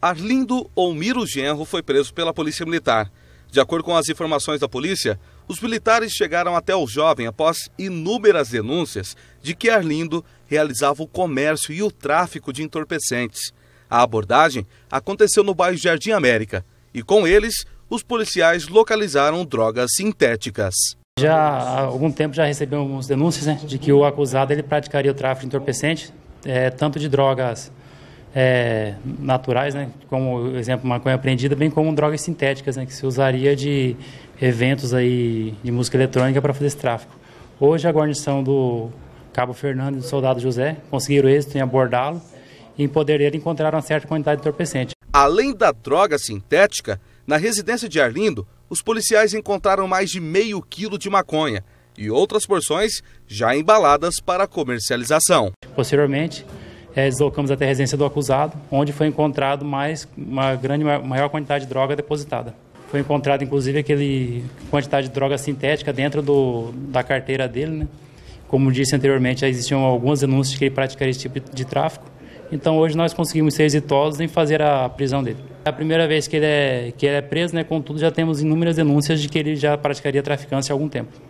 Arlindo Olmiro Genro foi preso pela Polícia Militar. De acordo com as informações da polícia, os militares chegaram até o jovem após inúmeras denúncias de que Arlindo realizava o comércio e o tráfico de entorpecentes. A abordagem aconteceu no bairro Jardim América e, com eles, os policiais localizaram drogas sintéticas. Já há algum tempo já recebemos denúncias né, de que o acusado ele praticaria o tráfico de entorpecentes, é, tanto de drogas é, naturais, né, como exemplo maconha apreendida, bem como drogas sintéticas, né, que se usaria de eventos aí de música eletrônica para fazer esse tráfico. Hoje a guarnição do Cabo Fernando e do Soldado José conseguiram êxito em abordá-lo e em poder ele encontrar uma certa quantidade de entorpecente. Além da droga sintética, na residência de Arlindo, os policiais encontraram mais de meio quilo de maconha e outras porções já embaladas para comercialização. Posteriormente, é, deslocamos até a residência do acusado, onde foi encontrado mais uma grande maior quantidade de droga depositada. Foi encontrado inclusive aquele quantidade de droga sintética dentro do, da carteira dele, né? Como disse anteriormente, já existiam algumas denúncias de que ele praticaria esse tipo de, de tráfico. Então hoje nós conseguimos ser exitosos em fazer a prisão dele. É a primeira vez que ele é, que ele é preso, né? contudo já temos inúmeras denúncias de que ele já praticaria traficância há algum tempo.